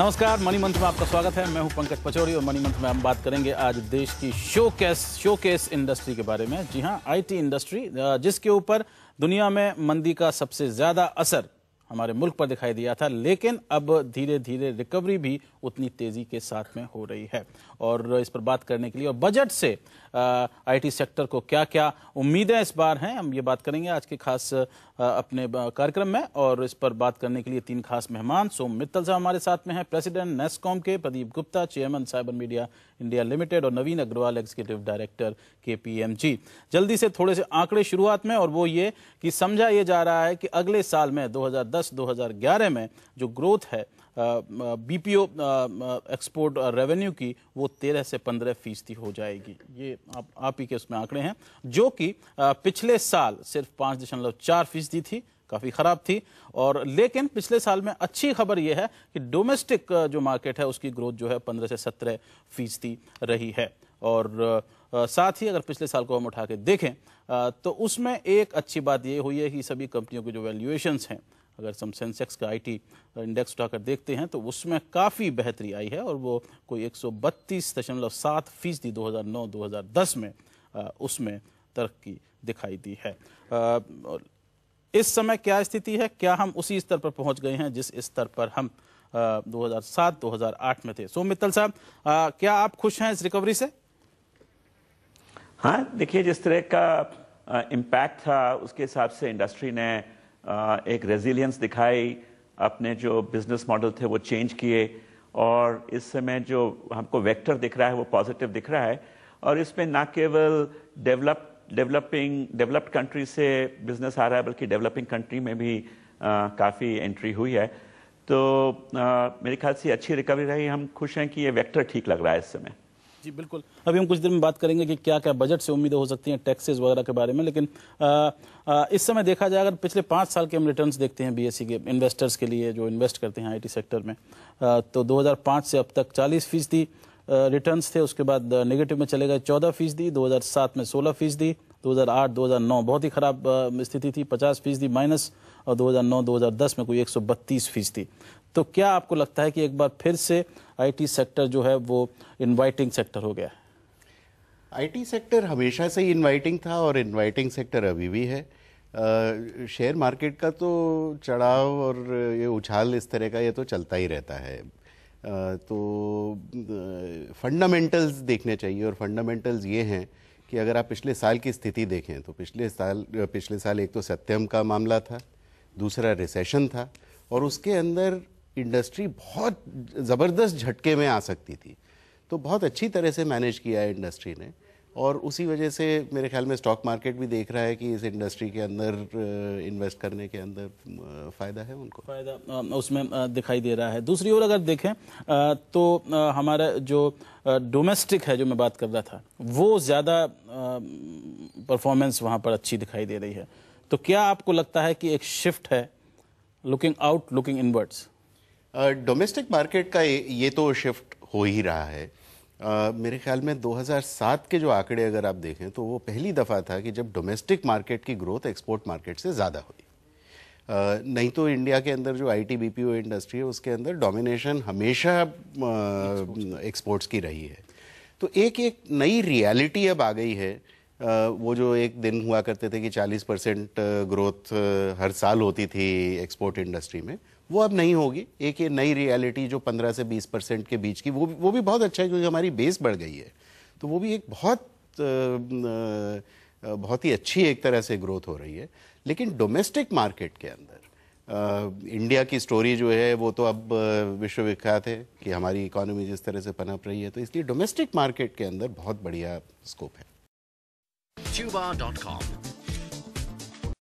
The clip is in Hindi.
नमस्कार मनी मंथ में आपका स्वागत है मैं हूं पंकज पचौरी और मनी मंथ में हम बात करेंगे आज देश की शोकेस शोकेस इंडस्ट्री के बारे में जी हां आईटी इंडस्ट्री जिसके ऊपर दुनिया में मंदी का सबसे ज़्यादा असर हमारे मुल्क पर दिखाई दिया था लेकिन अब धीरे धीरे रिकवरी भी उतनी तेजी के साथ में हो रही है और इस पर बात करने के लिए और बजट से आईटी सेक्टर को क्या क्या उम्मीदें इस बार हैं हम ये बात करेंगे आज के खास अपने कार्यक्रम में और इस पर बात करने के लिए तीन खास मेहमान सोम मित्तल साहब हमारे साथ में हैं प्रेसिडेंट नेस्कॉम के Pradeep Gupta chairman Cyber Media India Limited और नवीन अग्रवाल एग्जीक्यूटिव डायरेक्टर के जल्दी से थोड़े से आंकड़े शुरुआत में और वो ये कि समझा ये जा रहा है कि अगले साल में दो हजार में जो ग्रोथ है B P O export revenue की वो तेरह से पंद्रह फीसदी हो जाएगी ये आप आप ही के उसमें आंकड़े हैं जो कि पिछले साल सिर्फ पाँच दशमलव चार फीसदी थी काफ़ी ख़राब थी और लेकिन पिछले साल में अच्छी खबर यह है कि डोमेस्टिक जो मार्केट है उसकी ग्रोथ जो है पंद्रह से सत्रह फीसदी रही है और साथ ही अगर पिछले साल को हम उठा के देखें तो उसमें एक अच्छी बात ये हुई है कि सभी कंपनियों के जो वैल्यूएशंस हैं अगर हम सेंसेक्स का आईटी इंडेक्स uh, उठाकर देखते हैं तो उसमें काफ़ी बेहतरी आई है और वो कोई एक सौ बत्तीस दशमलव सात फीसदी दो हज़ार नौ दो हज़ार दस में uh, उसमें तरक्की दिखाई दी है uh, इस समय क्या स्थिति है क्या हम उसी स्तर पर पहुंच गए हैं जिस स्तर पर हम 2007-2008 में थे सो मित्तल साहब क्या आप खुश हैं इस रिकवरी से हाँ देखिए जिस तरह का इम्पैक्ट था उसके हिसाब से इंडस्ट्री ने एक रेजिलियंस दिखाई अपने जो बिजनेस मॉडल थे वो चेंज किए और इस समय जो हमको वेक्टर दिख रहा है वो पॉजिटिव दिख रहा है और इसमें ना केवल डेवलप डेवलपिंग डेवलप्ड कंट्री से बिजनेस आ रहा है बल्कि डेवलपिंग कंट्री में भी काफ़ी एंट्री हुई है तो आ, मेरे ख्याल से अच्छी रिकवरी रही हम खुश हैं कि ये वेक्टर ठीक लग रहा है इस समय जी बिल्कुल अभी हम कुछ देर में बात करेंगे कि क्या क्या बजट से उम्मीदें हो सकती हैं टैक्सेस वगैरह के बारे में लेकिन आ, आ, इस समय देखा जाए अगर पिछले पाँच साल के हम रिटर्न्स देखते हैं बीएससी e के इन्वेस्टर्स के लिए जो इन्वेस्ट करते हैं आईटी सेक्टर में आ, तो 2005 से अब तक 40 फीसदी रिटर्न्स थे उसके बाद नेगेटिव में चले गए चौदह फीसदी दो में सोलह फीसदी 2008-2009 बहुत ही खराब स्थिति थी 50 फीसदी माइनस और 2009-2010 में कोई 132 फीसदी तो क्या आपको लगता है कि एक बार फिर से आईटी सेक्टर जो है वो इन्वाइटिंग सेक्टर हो गया है आईटी सेक्टर हमेशा से ही इन्वाइटिंग था और इन्वाइटिंग सेक्टर अभी भी है शेयर मार्केट का तो चढ़ाव और ये उछाल इस तरह का ये तो चलता ही रहता है आ, तो फंडामेंटल्स देखने चाहिए और फंडामेंटल्स ये हैं कि अगर आप पिछले साल की स्थिति देखें तो पिछले साल पिछले साल एक तो सत्यम का मामला था दूसरा रिसेशन था और उसके अंदर इंडस्ट्री बहुत ज़बरदस्त झटके में आ सकती थी तो बहुत अच्छी तरह से मैनेज किया है इंडस्ट्री ने और उसी वजह से मेरे ख्याल में स्टॉक मार्केट भी देख रहा है कि इस इंडस्ट्री के अंदर इन्वेस्ट uh, करने के अंदर uh, फ़ायदा है उनको फ़ायदा uh, उसमें दिखाई दे रहा है दूसरी ओर अगर देखें तो हमारा जो डोमेस्टिक है जो मैं बात कर रहा था वो ज़्यादा परफॉर्मेंस वहाँ पर अच्छी दिखाई दे रही है तो क्या आपको लगता है कि एक शिफ्ट है looking out looking inwards domestic market का ये तो शिफ्ट हो ही रहा है मेरे ख्याल में 2007 के जो आंकड़े अगर आप देखें तो वो पहली दफ़ा था कि जब डोमेस्टिक मार्केट की ग्रोथ एक्सपोर्ट मार्केट से ज़्यादा हुई नहीं तो इंडिया के अंदर जो I T B P O industry है उसके अंदर डोमिनेशन हमेशा एक्सपोर्ट्स की रही है तो एक एक नई रियलिटी अब आ गई है वो जो एक दिन हुआ करते थे कि 40 परसेंट ग्रोथ हर साल होती थी एक्सपोर्ट इंडस्ट्री में वो अब नहीं होगी एक ये नई रियलिटी जो 15 से 20 परसेंट के बीच की वो भी वो भी बहुत अच्छा है क्योंकि हमारी बेस बढ़ गई है तो वो भी एक बहुत बहुत ही अच्छी एक तरह से ग्रोथ हो रही है लेकिन डोमेस्टिक मार्केट के अंदर इंडिया की स्टोरी जो है वो तो अब विश्वविख्यात है कि हमारी इकोनॉमी जिस तरह से पनप रही है तो इसलिए डोमेस्टिक मार्केट के अंदर बहुत बढ़िया स्कोप है